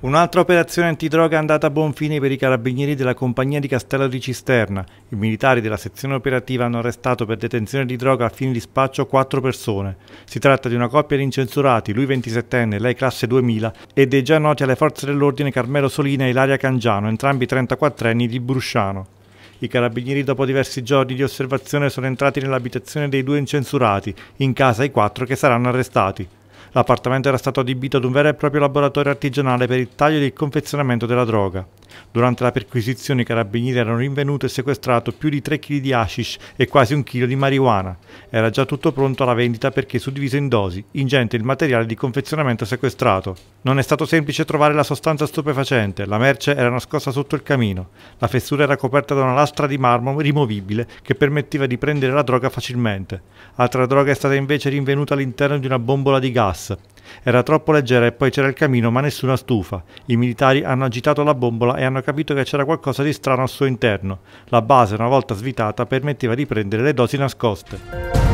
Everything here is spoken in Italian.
Un'altra operazione antidroga è andata a buon fine per i carabinieri della compagnia di Castello di Cisterna. I militari della sezione operativa hanno arrestato per detenzione di droga a fine di spaccio quattro persone. Si tratta di una coppia di incensurati, lui 27enne, lei classe 2000, e dei già noti alle forze dell'ordine Carmelo Solina e Ilaria Cangiano, entrambi 34enni di Brusciano. I carabinieri dopo diversi giorni di osservazione sono entrati nell'abitazione dei due incensurati, in casa i quattro che saranno arrestati. L'appartamento era stato adibito ad un vero e proprio laboratorio artigianale per il taglio e il confezionamento della droga. Durante la perquisizione i carabinieri erano rinvenuti e sequestrato più di 3 kg di hashish e quasi un chilo di marijuana. Era già tutto pronto alla vendita perché suddiviso in dosi, ingente il materiale di confezionamento sequestrato. Non è stato semplice trovare la sostanza stupefacente, la merce era nascosta sotto il camino. La fessura era coperta da una lastra di marmo rimovibile che permetteva di prendere la droga facilmente. Altra droga è stata invece rinvenuta all'interno di una bombola di gas era troppo leggera e poi c'era il camino, ma nessuna stufa. I militari hanno agitato la bombola e hanno capito che c'era qualcosa di strano al suo interno. La base, una volta svitata, permetteva di prendere le dosi nascoste.